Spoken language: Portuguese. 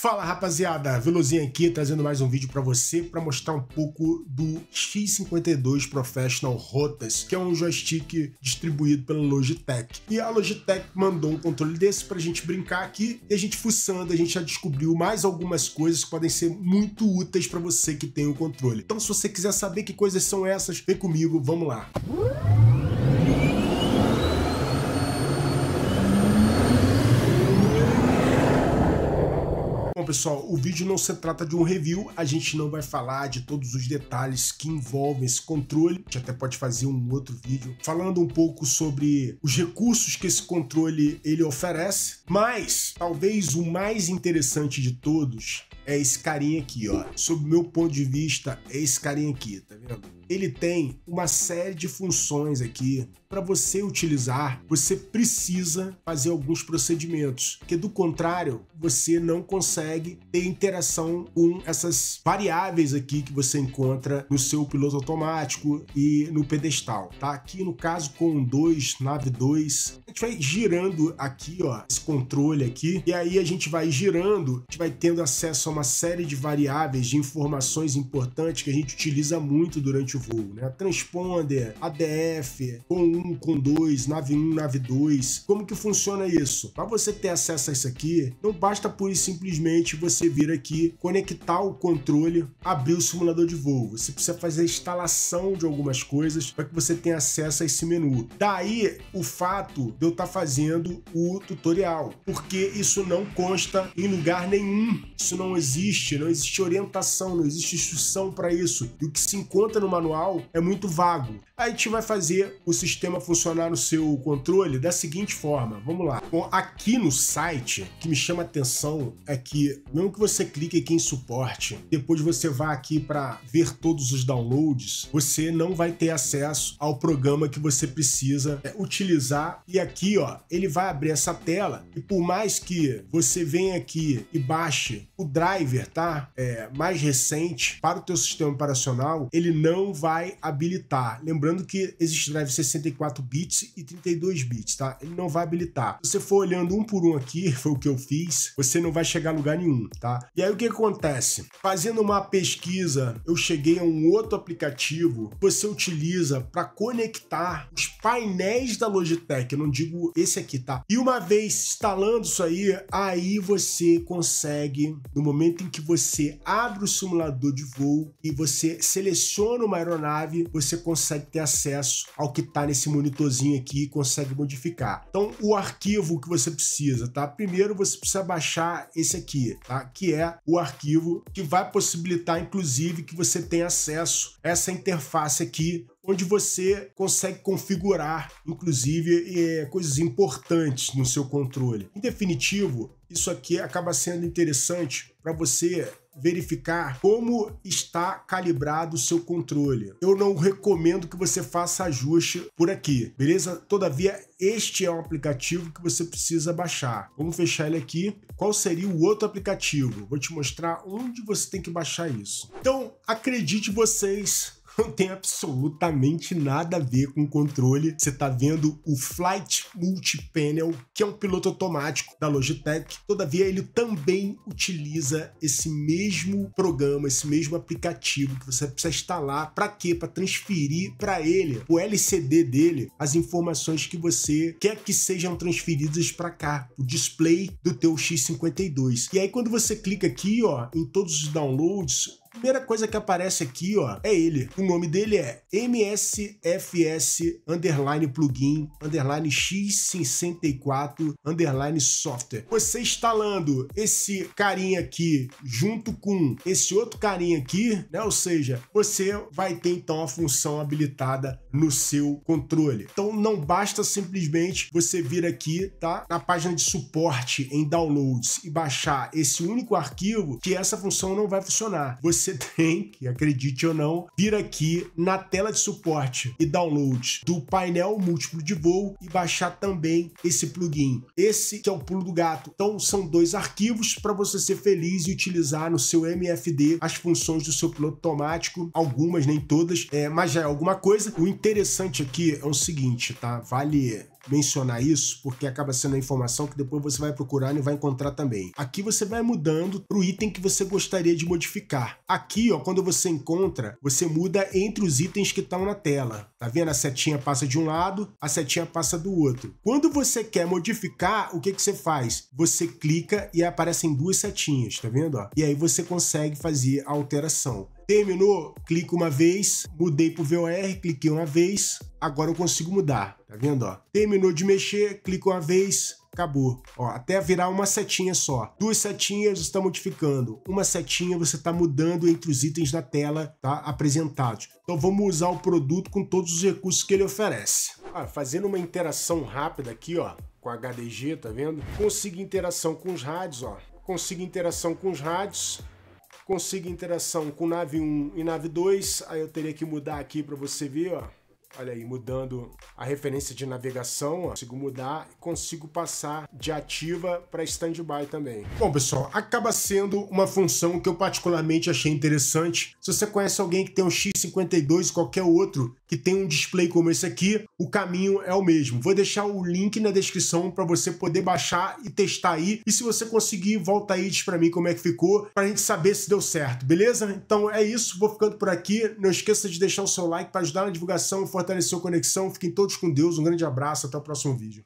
Fala rapaziada, Velozinho aqui trazendo mais um vídeo para você para mostrar um pouco do X52 Professional Rotas, que é um joystick distribuído pela Logitech. E a Logitech mandou um controle desse para a gente brincar aqui e a gente fuçando, a gente já descobriu mais algumas coisas que podem ser muito úteis para você que tem o controle. Então se você quiser saber que coisas são essas, vem comigo, vamos lá. Música pessoal, o vídeo não se trata de um review, a gente não vai falar de todos os detalhes que envolvem esse controle, a gente até pode fazer um outro vídeo falando um pouco sobre os recursos que esse controle ele oferece, mas talvez o mais interessante de todos é esse carinha aqui, ó. Sob o meu ponto de vista, é esse carinha aqui, tá vendo? Ele tem uma série de funções aqui. Para você utilizar, você precisa fazer alguns procedimentos, porque do contrário, você não consegue ter interação com essas variáveis aqui que você encontra no seu piloto automático e no pedestal, tá? Aqui no caso com 2, nave 2, a gente vai girando aqui, ó, esse controle aqui, e aí a gente vai girando, a gente vai tendo acesso a uma série de variáveis, de informações importantes que a gente utiliza muito durante o voo, né? Transponder, ADF, com 1, com 2, nave 1, nave 2. Como que funciona isso? Para você ter acesso a isso aqui, não basta pura e simplesmente você vir aqui, conectar o controle, abrir o simulador de voo. Você precisa fazer a instalação de algumas coisas para que você tenha acesso a esse menu. Daí o fato de eu estar tá fazendo o tutorial, porque isso não consta em lugar nenhum. Isso não existe existe, não existe orientação, não existe instrução para isso. E o que se encontra no manual é muito vago. Aí a gente vai fazer o sistema funcionar no seu controle da seguinte forma. Vamos lá. Bom, aqui no site, o que me chama a atenção é que, mesmo que você clique aqui em suporte, depois você vá aqui para ver todos os downloads, você não vai ter acesso ao programa que você precisa é, utilizar. E aqui, ó, ele vai abrir essa tela e por mais que você venha aqui e baixe o Drive driver, tá? É, mais recente para o teu sistema operacional, ele não vai habilitar. Lembrando que existe drive 64 bits e 32 bits, tá? Ele não vai habilitar. Se você for olhando um por um aqui, foi o que eu fiz, você não vai chegar a lugar nenhum, tá? E aí o que acontece? Fazendo uma pesquisa, eu cheguei a um outro aplicativo que você utiliza para conectar os painéis da Logitech, eu não digo esse aqui, tá? E uma vez instalando isso aí, aí você consegue, no momento momento em que você abre o simulador de voo e você seleciona uma aeronave, você consegue ter acesso ao que está nesse monitorzinho aqui e consegue modificar. Então, o arquivo que você precisa, tá? Primeiro, você precisa baixar esse aqui, tá? Que é o arquivo que vai possibilitar, inclusive, que você tenha acesso a essa interface aqui onde você consegue configurar, inclusive, é, coisas importantes no seu controle. Em definitivo, isso aqui acaba sendo interessante para você verificar como está calibrado o seu controle. Eu não recomendo que você faça ajuste por aqui, beleza? Todavia, este é um aplicativo que você precisa baixar. Vamos fechar ele aqui. Qual seria o outro aplicativo? Vou te mostrar onde você tem que baixar isso. Então, acredite vocês, não tem absolutamente nada a ver com o controle. Você está vendo o Flight Multipanel, que é um piloto automático da Logitech. Todavia, ele também utiliza esse mesmo programa, esse mesmo aplicativo que você precisa instalar. Para quê? Para transferir para ele, o LCD dele, as informações que você quer que sejam transferidas para cá, o display do teu X52. E aí, quando você clica aqui, ó, em todos os downloads, Primeira coisa que aparece aqui, ó, é ele. O nome dele é MSFS underline plugin underline x64 underline software. Você instalando esse carinha aqui junto com esse outro carinha aqui, né? Ou seja, você vai ter então a função habilitada no seu controle. Então não basta simplesmente você vir aqui, tá? Na página de suporte em downloads e baixar esse único arquivo que essa função não vai funcionar. Você você tem, que acredite ou não, vir aqui na tela de suporte e download do painel múltiplo de voo e baixar também esse plugin. Esse que é o pulo do gato. Então são dois arquivos para você ser feliz e utilizar no seu MFD as funções do seu piloto automático, algumas, nem todas, é, mas já é alguma coisa. O interessante aqui é o seguinte, tá? Vale mencionar isso, porque acaba sendo a informação que depois você vai procurar e vai encontrar também. Aqui você vai mudando para o item que você gostaria de modificar. Aqui, ó, quando você encontra, você muda entre os itens que estão na tela. Tá vendo? A setinha passa de um lado, a setinha passa do outro. Quando você quer modificar, o que, que você faz? Você clica e aparecem duas setinhas, tá vendo? Ó? E aí você consegue fazer a alteração. Terminou? Clico uma vez, mudei pro VOR, cliquei uma vez, agora eu consigo mudar, tá vendo? Ó? Terminou de mexer, clico uma vez, acabou. Ó, até virar uma setinha só. Duas setinhas está modificando, uma setinha você está mudando entre os itens da tela tá, apresentados. Então vamos usar o produto com todos os recursos que ele oferece. Ah, fazendo uma interação rápida aqui, ó, com a HDG, tá vendo? Consigo interação com os rádios, ó. Consigo interação com os rádios, consigo interação com nave 1 e nave 2. Aí eu teria que mudar aqui para você ver, ó Olha aí, mudando a referência de navegação, ó, consigo mudar e consigo passar de ativa para standby também. Bom, pessoal, acaba sendo uma função que eu particularmente achei interessante. Se você conhece alguém que tem um X52 qualquer outro que tem um display como esse aqui, o caminho é o mesmo. Vou deixar o link na descrição para você poder baixar e testar aí. E se você conseguir, volta aí e diz para mim como é que ficou, para a gente saber se deu certo, beleza? Então é isso, vou ficando por aqui. Não esqueça de deixar o seu like para ajudar na divulgação fortalecer a conexão. Fiquem todos com Deus. Um grande abraço. Até o próximo vídeo.